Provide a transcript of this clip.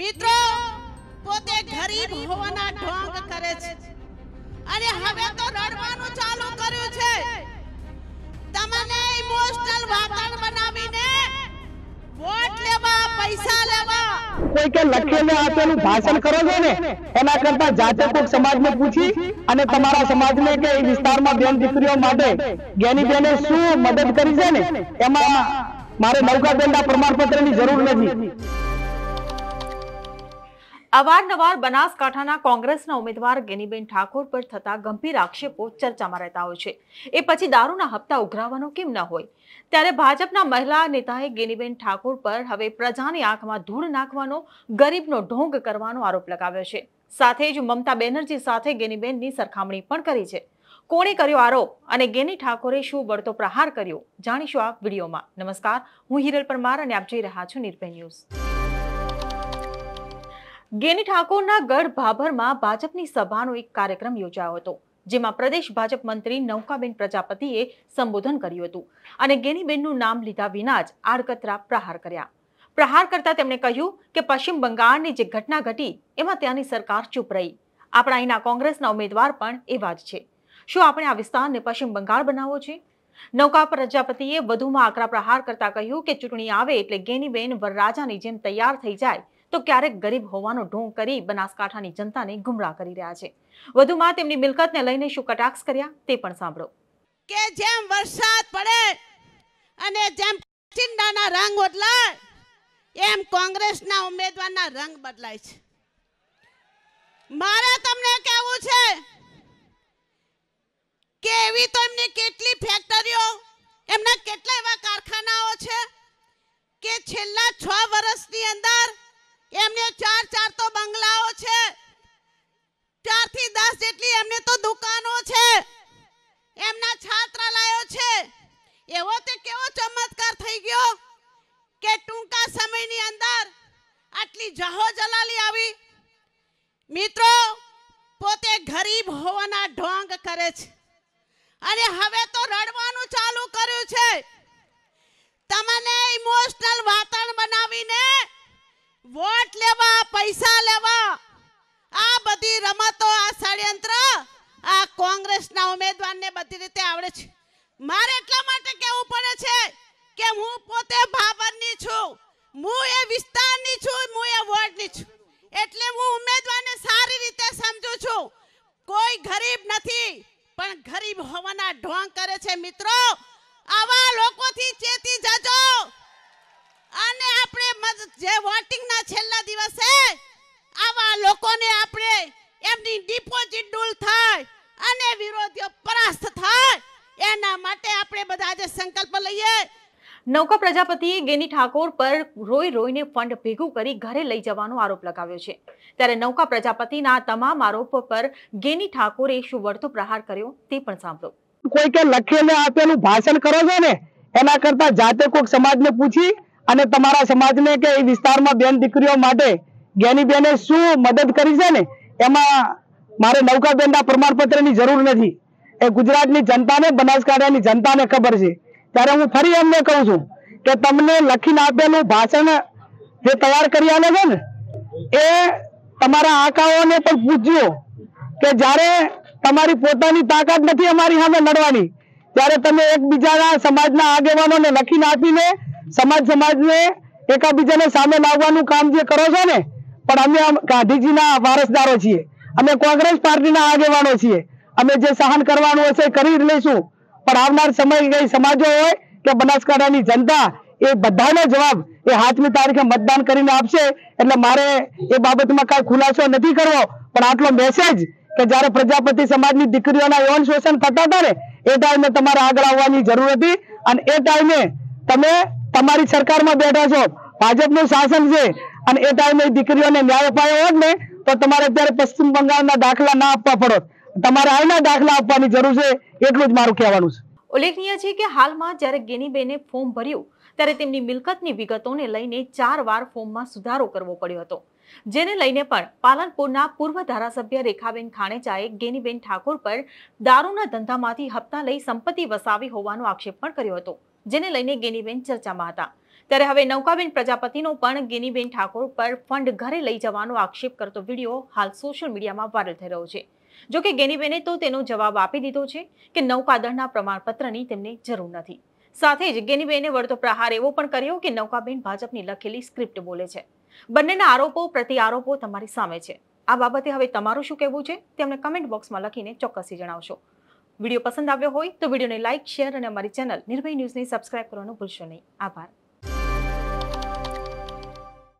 મિત્રો પોતે ગરીબ હોવાના ઢોંગ કરે છે અને હવે તો રડવાનું ચાલુ કર્યું છે તમને ઇમોશનલ વાતાવરણ બનાવીને વોટ લેવા પૈસા લેવા કોઈ કે લખેલું આપેલું ભાષણ કરો છો ને એના કરતા જાતે સમાજ ને પૂછી અને તમારા સમાજ ને કે એ વિસ્તારમાં બેન દીકરીઓ માટે જ્ઞાની બેને શું મદદ કરી છે ને એમાં મારે નૌકા બેનના પ્રમાણપત્રની જરૂર નથી અવારનવાર બનાસકાંઠાના કોંગ્રેસના ઉમેદવાર ગેનીબેન ઠાકોર પર થતા ગંભીર આક્ષેપો ચર્ચામાં રહેતા હોય છે એ પછી દારૂના હપ્તા ઉઘરાવવાનો કેમ ન હોય ત્યારે ભાજપના મહિલા નેતાએ ગેનીબેન ઠાકોર પર હવે પ્રજાની આંખમાં ધૂળ નાખવાનો ગરીબનો ઢોંગ કરવાનો આરોપ લગાવ્યો છે સાથે જ મમતા બેનર્જી સાથે ગેનીબેનની સરખામણી પણ કરી છે કોણે કર્યો આરોપ અને ગેની ઠાકોરે શું બળતો પ્રહાર કર્યો જાણીશું આ વિડીયોમાં નમસ્કાર હું હિરલ પરમાર અને આપ જોઈ રહ્યા છું નિર્ભય ન્યૂઝ ગેની ઠાકોરના ગઢ ભાભરમાં ભાજપની સભાનો એક કાર્યક્રમ યોજાયો હતો જેમાં પ્રદેશ ભાજપ મંત્રી નૌકાબેન પ્રજાપતિએ સંબોધન કર્યું હતું અને ગેનીબેનનું નામ લીધા વિના જ આડકતરા પ્રહાર કર્યા પ્રહાર કરતા તેમણે કહ્યું કે પશ્ચિમ બંગાળની જે ઘટના ઘટી એમાં ત્યાંની સરકાર ચૂપ રહી આપણા અહીંના કોંગ્રેસના ઉમેદવાર પણ એવા જ છે શું આપણે આ વિસ્તારને પશ્ચિમ બંગાળ બનાવવો છે નૌકા પ્રજાપતિએ વધુમાં આકરા પ્રહાર કરતા કહ્યું કે ચૂંટણી આવે એટલે ગેનીબેન વરરાજાની જેમ તૈયાર થઈ જાય તો ક્યારેક ગરીબ હોવાનો ઢોંગ કરી બનાસકાંઠાની જનતાને ગુમરાહ કરી રહ્યા છે વધુમાં તેમની મિલકતને લઈને શું કટાક્ષ કર્યા તે પણ સાંભળો કે જેમ વરસાદ પડે અને જેમ ચિંડાના રંગ બદલાય એમ કોંગ્રેસના ઉમેદવારના રંગ બદલાય છે મારે તમને કહેવું છે કે એવી તો એમની કેટલી ફેક્ટરીઓ એમના કેટલા એવા કારખાનાઓ છે કે છેલ્લા છ વર્ષની અંદર એમને ચાર ચાર તો બંગલાઓ છે ચાર થી દસ જેટલી એમને તો દુકાનો છે એમના છાત્રાલયો છે એવો તે કેવો ચમત્કાર થઈ ગયો કે ટૂંકા સમયની અંદર આટલી જહો જલાલી આવી મિત્રો પોતે ગરીબ હોવાના ઢોંગ કરે છે અને હવે તો રડવાનું ચાલુ કર્યું છે તમને ઇમોશન વોટ લેવા પૈસા લેવા આ બધી રમતો આ ષડયંત્ર આ કોંગ્રેસના ઉમેદવારને બધી રીતે આવડે છે મારે એટલા માટે કેવું પડે છે કે હું પોતે ભાવનની છું હું એ વિસ્તારની છું ની ડિપોઝિટ ડૂલ થાય અને વિરોધીઓ પરાસ્ત થાય એના માટે આપણે બધા આજે સંકલ્પ લઈએ નૌકા પ્રજાપતિએ ગેની ઠાકોર પર રોઈ રોઈને ફંડ ભેગું કરી ઘરે લઈ જવાનો આરોપ લગાવ્યો છે ત્યારે નૌકા પ્રજાપતિના તમામ આરોપ પર ગેની ઠાકોરે શું વળતો પ્રહાર કર્યો તે પણ સાંભળો કોઈ કે લખેલે આપેલું ભાષણ કરો છો ને એના કરતા જાતે કોઈક સમાજને પૂછી અને તમારા સમાજને કે એ વિસ્તારમાં બેન દીકરીઓ માટે ગેની બેને શું મદદ કરી છે ને એમાં મારે નૌકાબેનના પ્રમાણપત્રની જરૂર નથી એ ગુજરાતની જનતાને બનાસકાંઠાની જનતાને ખબર છે ત્યારે હું ફરી એમને કહું છું કે તમને લખીને આપેલું ભાષણ જે તૈયાર કરી આલે છે ને એ તમારા આકાઓને પણ પૂછ્યો કે જ્યારે તમારી પોતાની તાકાત નથી અમારી સામે લડવાની ત્યારે તમે એકબીજાના સમાજના આગેવાનોને લખીને આપીને સમાજ સમાજને એકબીજાને સામે લાવવાનું કામ જે કરો છો ને પણ અમે ગાંધીજીના વારસદારો છીએ અમે કોંગ્રેસ પાર્ટીના આગેવાનો છીએ અમે જે સહન કરવાનું હશે કરી લઈશું પણ આવનાર સમય કઈ સમાજો હોય કે બનાસકાંઠાની જનતા એ બધાનો જવાબ એ હાથમી તારીખે મતદાન કરીને આપશે એટલે મારે એ બાબતમાં કાંઈ ખુલાસો નથી કરવો પણ આટલો મેસેજ કે જ્યારે પ્રજાપતિ સમાજની દીકરીઓના યૌન શોષણ થતા હતા ને એ ટાઈમે તમારે આગળ આવવાની જરૂર હતી અને એ ટાઈમે તમે તમારી સરકારમાં બેઠા છો ભાજપનું શાસન છે અને એ ટાઈમે દીકરીઓને ન્યાય અપાયો હોત ને તો તમારે અત્યારે પશ્ચિમ બંગાળના દાખલા ના આપવા પડો તમારે આના દાખલા આપવાની જરૂર છે એટલું જ મારું કહેવાનું છે ઉલ્લેખનીય છે કે હાલમાં જ્યારે ગેનીબેને ફોર્મ ભર્યું ત્યારે તેમની મિલકતની વિગતોને લઈને ચાર વાર ફોર્મમાં સુધારો કરવો પડ્યો હતો જેને લઈને પણ પાલનપુરના પૂર્વ ધારાસભ્ય રેખાબેન ખાણેચાએ ગેનીબેન ઠાકોર પર દારૂના ધંધામાંથી હપ્તા લઈ સંપત્તિ વસાવી હોવાનો આક્ષેપ પણ કર્યો હતો જેને લઈને ગેનીબેન ચર્ચામાં હતા ત્યારે હવે નૌકાબેન પ્રજાપતિનો પણ ગિનીબેન ઠાકોર પર ફંડ ઘરે લઈ જવાનો આક્ષેપ કરતો વિડીયો હાલ સોશિયલ મીડિયામાં વાયરલ થઈ રહ્યો છે જો કે ગેનીબેને તો તેનો જવાબ આપી દીધો છે કે નૌકાદળના પ્રમાણપત્રની તેમને જરૂર નથી સાથે જ ગેનીબેને વળતો પ્રહાર એવો પણ કર્યો કે નૌકાબેન ભાજપની લખેલી સ્ક્રિપ્ટ બોલે છે બંનેના આરોપો પ્રતિ આરોપો તમારી સામે છે આ બાબતે હવે તમારું શું કહેવું છે તે કમેન્ટ બોક્સમાં લખીને ચોક્કસથી જણાવશો વિડીયો પસંદ આવ્યો હોય તો વિડીયોને લાઇક શેર અને અમારી ચેનલ નિર્ભય ન્યૂઝને સબસ્ક્રાઇબ કરવાનું ભૂલશો નહીં આભાર